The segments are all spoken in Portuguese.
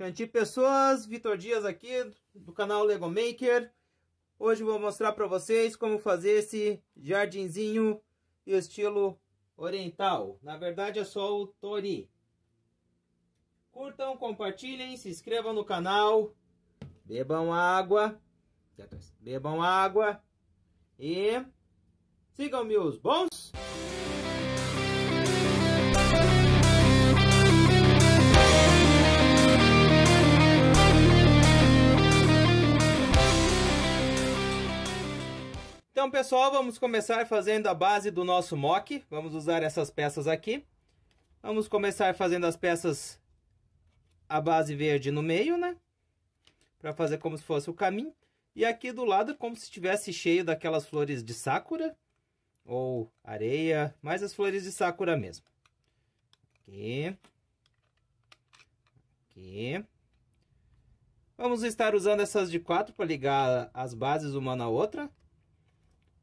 Gente, Pessoas, Vitor Dias aqui do canal Lego Maker. Hoje vou mostrar para vocês como fazer esse jardinzinho estilo oriental. Na verdade é só o Tori. Curtam, compartilhem, se inscrevam no canal. Bebam água. Bebam água. E sigam meus bons. Então, pessoal, vamos começar fazendo a base do nosso mock. Vamos usar essas peças aqui. Vamos começar fazendo as peças, a base verde no meio, né? Para fazer como se fosse o caminho. E aqui do lado, como se estivesse cheio daquelas flores de sakura. Ou areia, mais as flores de sakura mesmo. Aqui. Aqui. Vamos estar usando essas de quatro para ligar as bases uma na outra.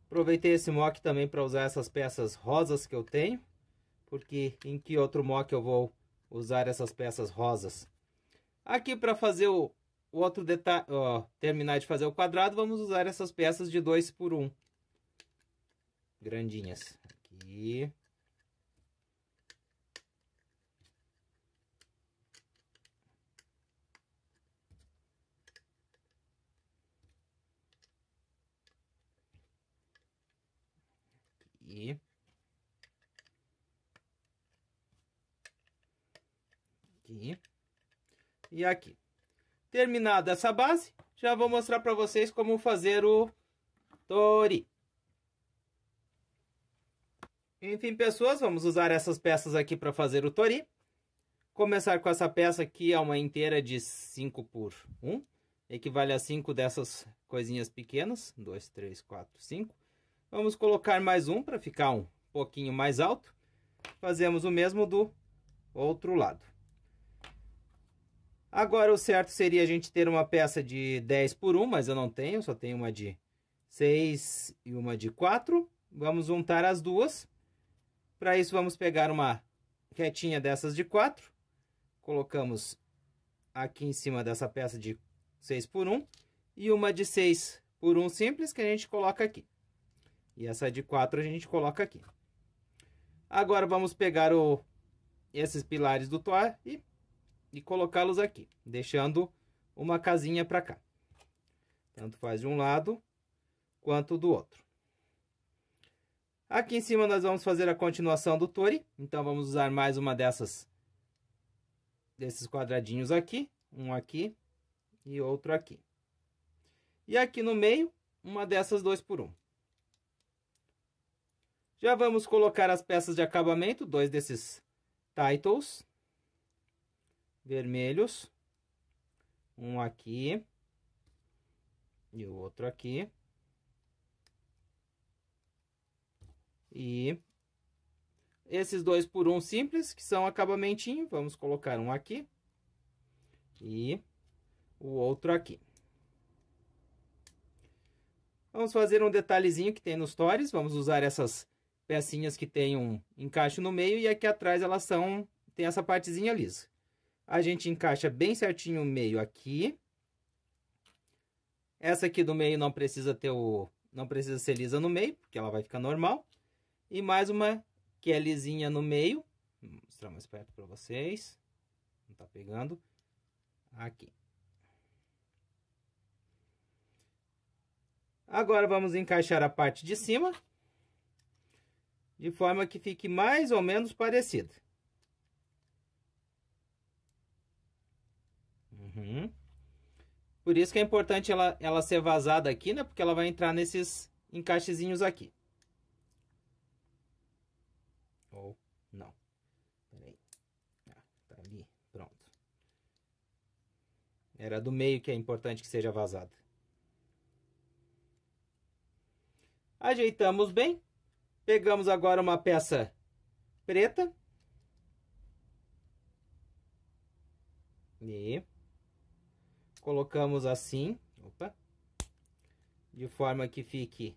Aproveitei esse mock também para usar essas peças rosas que eu tenho, porque em que outro mock eu vou usar essas peças rosas? Aqui para fazer o, o outro detalhe, terminar de fazer o quadrado, vamos usar essas peças de 2 por 1. Um, grandinhas. Aqui. aqui. Aqui. E aqui. Terminada essa base, já vou mostrar para vocês como fazer o tori. Enfim, pessoas, vamos usar essas peças aqui para fazer o tori. Começar com essa peça aqui, é uma inteira de 5 por 1. Equivale a 5 dessas coisinhas pequenas. 2, 3, 4, 5. Vamos colocar mais um para ficar um pouquinho mais alto. Fazemos o mesmo do outro lado. Agora, o certo seria a gente ter uma peça de 10 por 1, mas eu não tenho, só tenho uma de 6 e uma de 4. Vamos juntar as duas. Para isso, vamos pegar uma retinha dessas de 4. Colocamos aqui em cima dessa peça de 6 por 1 e uma de 6 por 1 simples que a gente coloca aqui. E essa de 4 a gente coloca aqui. Agora vamos pegar o, esses pilares do toar e, e colocá-los aqui, deixando uma casinha para cá. Tanto faz de um lado quanto do outro. Aqui em cima nós vamos fazer a continuação do tori, então vamos usar mais uma dessas desses quadradinhos aqui, um aqui e outro aqui. E aqui no meio, uma dessas dois por um. Já vamos colocar as peças de acabamento, dois desses titles vermelhos. Um aqui e o outro aqui. E esses dois por um simples, que são acabamentinho, vamos colocar um aqui e o outro aqui. Vamos fazer um detalhezinho que tem nos tores, vamos usar essas pecinhas que tem um encaixe no meio e aqui atrás elas são, tem essa partezinha lisa. A gente encaixa bem certinho o meio aqui. Essa aqui do meio não precisa ter o, não precisa ser lisa no meio, porque ela vai ficar normal. E mais uma que é lisinha no meio. Vou mostrar mais perto para vocês. Não tá pegando. Aqui. Agora vamos encaixar a parte de cima de forma que fique mais ou menos parecida. Uhum. Por isso que é importante ela, ela ser vazada aqui, né? Porque ela vai entrar nesses encaixezinhos aqui. Ou não. Peraí. Ah, tá ali. Pronto. Era do meio que é importante que seja vazada. Ajeitamos bem. Pegamos agora uma peça preta. E colocamos assim, opa, de forma que fique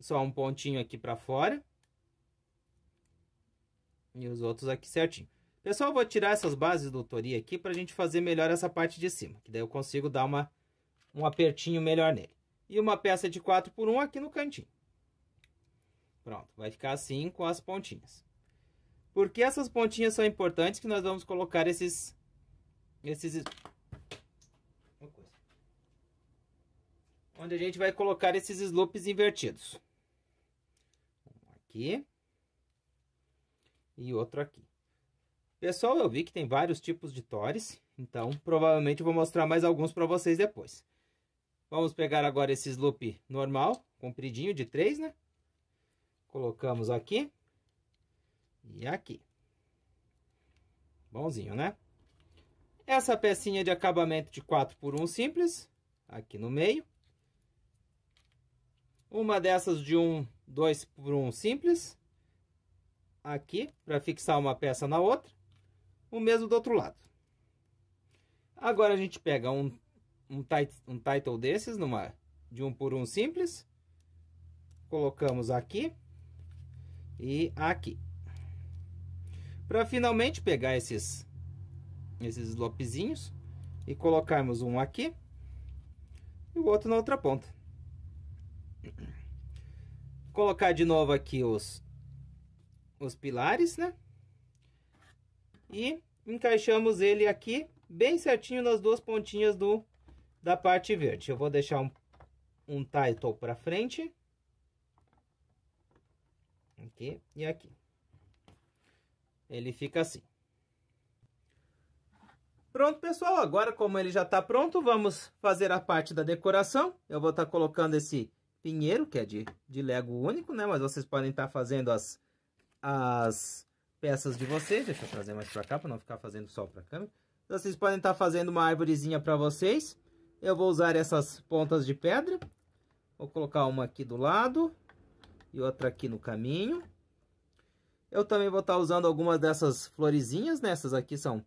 só um pontinho aqui para fora. E os outros aqui certinho. Pessoal, vou tirar essas bases do Tori aqui para a gente fazer melhor essa parte de cima. Que daí eu consigo dar uma, um apertinho melhor nele e uma peça de 4 por 1 aqui no cantinho. Pronto, vai ficar assim com as pontinhas. Por que essas pontinhas são importantes? Que nós vamos colocar esses... esses Onde a gente vai colocar esses slopes invertidos. Um aqui. E outro aqui. Pessoal, eu vi que tem vários tipos de torres Então, provavelmente eu vou mostrar mais alguns para vocês depois. Vamos pegar agora esse slope normal, compridinho de 3, né? Colocamos aqui e aqui. Bonzinho, né? Essa pecinha de acabamento de 4 por 1 simples, aqui no meio. Uma dessas de 1, 2 por 1 simples, aqui, para fixar uma peça na outra. O mesmo do outro lado. Agora, a gente pega um um, um title desses, numa, de um por um simples. Colocamos aqui e aqui. Para finalmente pegar esses, esses lopezinhos e colocarmos um aqui e o outro na outra ponta. Colocar de novo aqui os, os pilares, né? E encaixamos ele aqui bem certinho nas duas pontinhas do da parte verde. Eu vou deixar um, um title para frente. Aqui e aqui. Ele fica assim. Pronto, pessoal. Agora, como ele já está pronto, vamos fazer a parte da decoração. Eu vou estar tá colocando esse pinheiro, que é de, de lego único, né? Mas vocês podem estar tá fazendo as, as peças de vocês. Deixa eu trazer mais para cá, para não ficar fazendo só para a câmera. Vocês podem estar tá fazendo uma árvorezinha para vocês. Eu vou usar essas pontas de pedra. Vou colocar uma aqui do lado e outra aqui no caminho. Eu também vou estar usando algumas dessas florezinhas, Nessas né? Essas aqui são,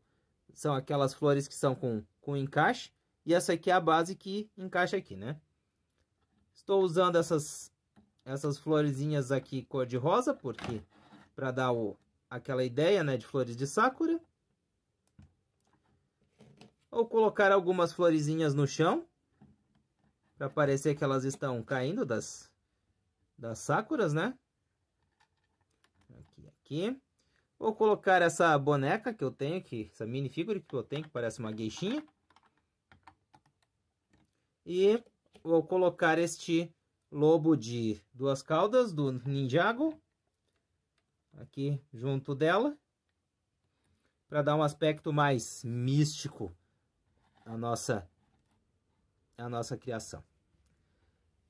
são aquelas flores que são com, com encaixe. E essa aqui é a base que encaixa aqui, né? Estou usando essas, essas florezinhas aqui cor de rosa, porque para dar o, aquela ideia, né, de flores de sakura ou colocar algumas florezinhas no chão para parecer que elas estão caindo das das sakuras, né? Aqui, aqui. Vou colocar essa boneca que eu tenho, aqui, essa mini figure que eu tenho, que parece uma geixinha. E vou colocar este lobo de duas caudas do Ninjago aqui junto dela para dar um aspecto mais místico a nossa a nossa criação.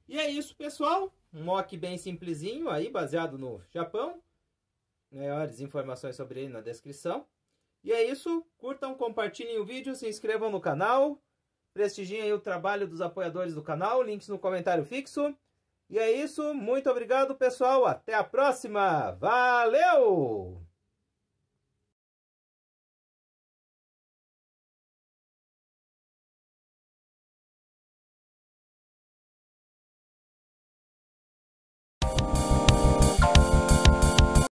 E é isso, pessoal. Um mock bem simplesinho aí, baseado no Japão. Maiores informações sobre ele na descrição. E é isso. Curtam, compartilhem o vídeo, se inscrevam no canal. Prestigiem aí o trabalho dos apoiadores do canal. Links no comentário fixo. E é isso. Muito obrigado, pessoal. Até a próxima. Valeu!